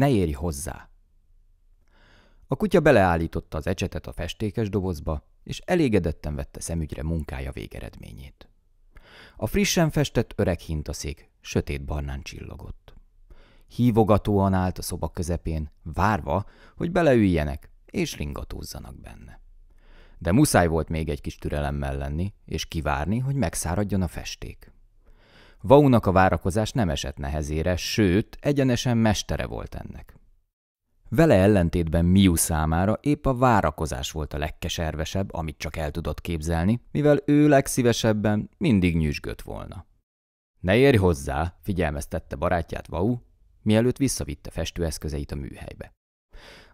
Ne érj hozzá! A kutya beleállította az ecsetet a festékes dobozba, és elégedetten vette szemügyre munkája végeredményét. A frissen festett öreg hintaszék sötét barnán csillogott. Hívogatóan állt a szoba közepén, várva, hogy beleüljenek és ringatózzanak benne. De muszáj volt még egy kis türelemmel lenni, és kivárni, hogy megszáradjon a festék. Vaunak a várakozás nem esett nehezére, sőt, egyenesen mestere volt ennek. Vele ellentétben Miu számára épp a várakozás volt a legkeservesebb, amit csak el tudott képzelni, mivel ő legszívesebben mindig nyüzsgött volna. Ne érj hozzá, figyelmeztette barátját Vau, mielőtt visszavitte festőeszközeit a műhelybe.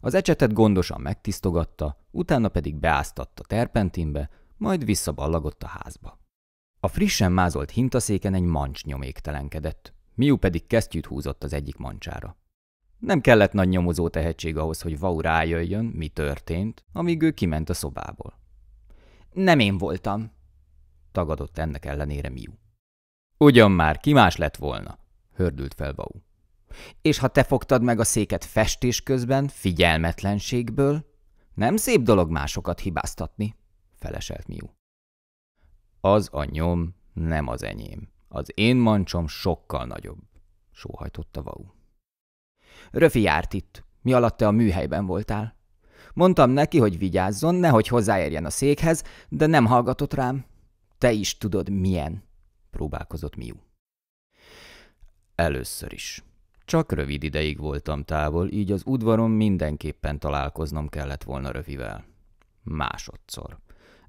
Az ecsetet gondosan megtisztogatta, utána pedig beáztatta terpentinbe, majd visszaballagott a házba. A frissen mázolt hintaszéken egy mancs nyoméktelenkedett. Miu pedig kesztyűt húzott az egyik mancsára. Nem kellett nagy nyomozó tehetség ahhoz, hogy Vau rájöjjön, mi történt, amíg ő kiment a szobából. Nem én voltam, tagadott ennek ellenére Miu. Ugyan már, ki más lett volna, hördült fel Vau. És ha te fogtad meg a széket festés közben, figyelmetlenségből, nem szép dolog másokat hibáztatni, feleselt Miu. Az a nyom nem az enyém. Az én mancsom sokkal nagyobb, sóhajtotta Vau. Röfi járt itt, mi alatt te a műhelyben voltál. Mondtam neki, hogy vigyázzon, nehogy hozzáérjen a székhez, de nem hallgatott rám. Te is tudod, milyen, próbálkozott Miu. Először is. Csak rövid ideig voltam távol, így az udvaron mindenképpen találkoznom kellett volna rövivel. Másodszor.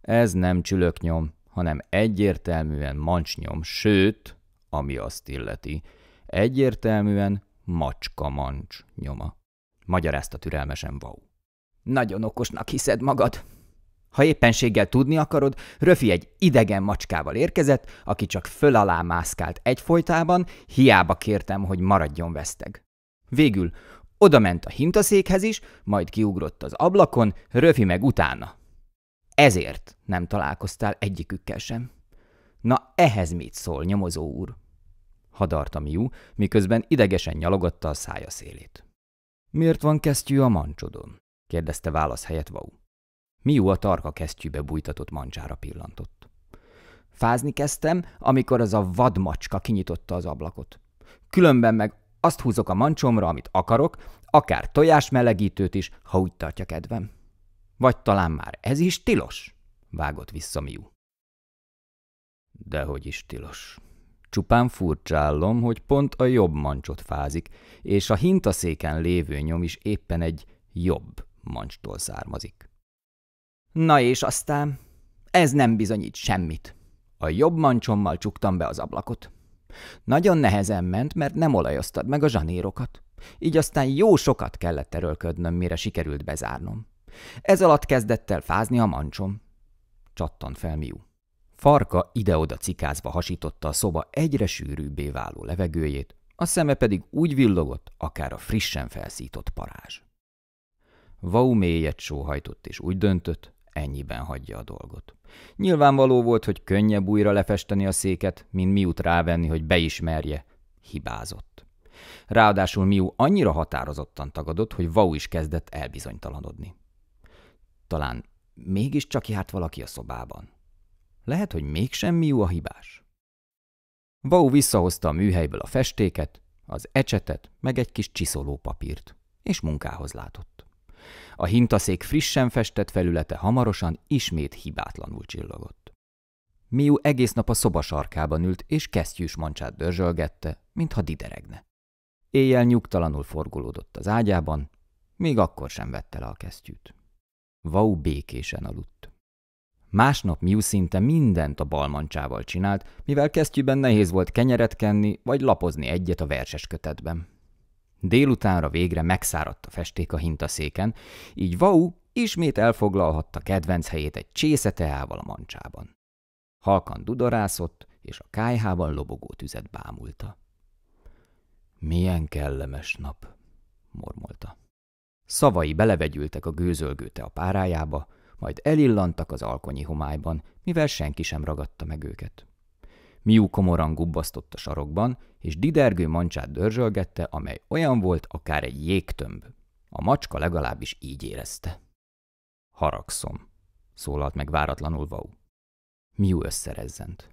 Ez nem csülöknyom, hanem egyértelműen mancsnyom, sőt, ami azt illeti, egyértelműen macska mancs nyoma. Magyarázta türelmesen Vau. Nagyon okosnak hiszed magad. Ha éppenséggel tudni akarod, Röfi egy idegen macskával érkezett, aki csak föl alá mászkált egyfolytában, hiába kértem, hogy maradjon veszteg. Végül oda ment a hintaszékhez is, majd kiugrott az ablakon, Röfi meg utána. Ezért nem találkoztál egyikükkel sem. Na ehhez mit szól, nyomozó úr? Hadarta Miu, miközben idegesen nyalogatta a szája szélét. Miért van kesztyű a mancsodon? kérdezte válasz helyett Vau. Miu a tarka kesztyűbe bújtatott mancsára pillantott. Fázni kezdtem, amikor az a vadmacska kinyitotta az ablakot. Különben meg azt húzok a mancsomra, amit akarok, akár tojásmelegítőt is, ha úgy tartja kedvem. Vagy talán már ez is tilos? Vágott vissza Miu. Dehogy is tilos. Csupán furcsállom, hogy pont a jobb mancsot fázik, és a hintaszéken lévő nyom is éppen egy jobb mancstól származik. Na és aztán, ez nem bizonyít semmit. A jobb mancsommal csuktam be az ablakot. Nagyon nehezen ment, mert nem olajoztad meg a zsanérokat. Így aztán jó sokat kellett erőlködnöm, mire sikerült bezárnom. Ez alatt kezdett el fázni a mancsom. Csattan fel Miu. Farka ide-oda cikázva hasította a szoba egyre sűrűbbé váló levegőjét, a szeme pedig úgy villogott, akár a frissen felszított parázs. Vau mélyet sóhajtott, és úgy döntött, ennyiben hagyja a dolgot. Nyilvánvaló volt, hogy könnyebb újra lefesteni a széket, mint miut rávenni, hogy beismerje. Hibázott. Ráadásul Miu annyira határozottan tagadott, hogy Vau is kezdett elbizonytalanodni. Talán mégiscsak járt valaki a szobában. Lehet, hogy mégsem Miu a hibás. Vau visszahozta a műhelyből a festéket, az ecsetet, meg egy kis csiszoló papírt, és munkához látott. A hintaszék frissen festett felülete hamarosan ismét hibátlanul csillogott. Miu egész nap a szoba sarkában ült, és kesztyűs mancsát dörzsölgette, mintha dideregne. Éjjel nyugtalanul forgulódott az ágyában, még akkor sem vette le a kesztyűt. Vau békésen aludt. Másnap Miu szinte mindent a balmancsával csinált, mivel kesztyűben nehéz volt kenyeret kenni, vagy lapozni egyet a verses kötetben. Délutánra végre megszáradt a festék a hintaszéken, így Vau ismét elfoglalhatta kedvenc helyét egy csészeteával a mancsában. Halkan dudorászott, és a kájhában lobogó tüzet bámulta. Milyen kellemes nap, mormolta. Szavai belevegyültek a gőzölgőte a párájába, majd elillantak az alkonyi homályban, mivel senki sem ragadta meg őket. Miú komoran gubbasztott a sarokban, és didergő mancsát dörzsölgette, amely olyan volt, akár egy jégtömb. A macska legalábbis így érezte. Haragszom, szólalt meg váratlanul Vau. Miú összerezzent.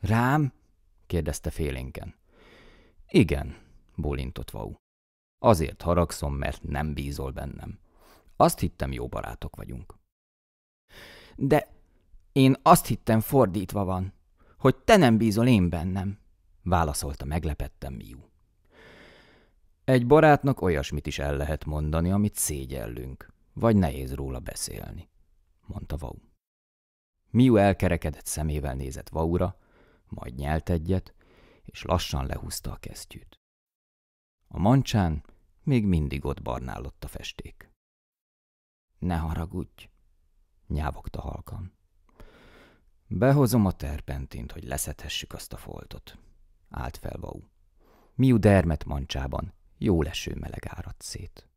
Rám? kérdezte félénken. Igen, bólintott Vau. Azért haragszom, mert nem bízol bennem. Azt hittem, jó barátok vagyunk. De én azt hittem, fordítva van, hogy te nem bízol én bennem, válaszolta meglepettem Miu. Egy barátnak olyasmit is el lehet mondani, amit szégyellünk, vagy nehéz róla beszélni, mondta Vau. Miu elkerekedett szemével nézett Vaura, majd nyelt egyet, és lassan lehúzta a kesztyűt. A mancsán még mindig ott barnállott a festék. Ne haragudj, nyávogta halkan. Behozom a terpentint, hogy leszethessük azt a foltot, állt fel Vau. Miú dermet mancsában, jó leső meleg áradt szét.